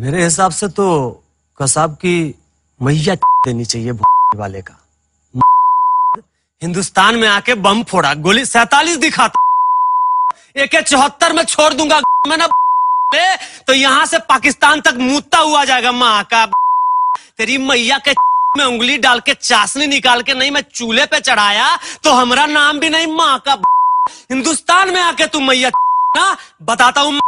मेरे हिसाब से तो कसाब की मैया देनी चाहिए वाले का हिंदुस्तान में आके बम फोड़ा गोली सैतालीस दिखाता एक चौहत्तर में छोड़ दूंगा मैं तो यहाँ से पाकिस्तान तक मुता हुआ जाएगा माँ का तेरी मैया के में उंगली डाल के चाशनी निकाल के नहीं मैं चूल्हे पे चढ़ाया तो हमारा नाम भी नहीं माँ का हिंदुस्तान में आके तुम मैया ना बताता हूँ